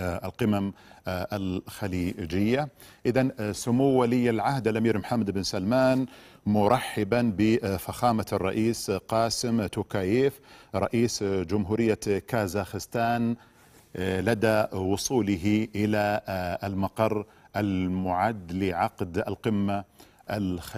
آه، القمم آه، الخليجية إذا آه، سمو ولي العهد الأمير محمد بن سلمان مرحبا بفخامة الرئيس قاسم توكايف رئيس جمهورية كازاخستان لدى وصوله إلى المقر المعد لعقد القمة الخليجية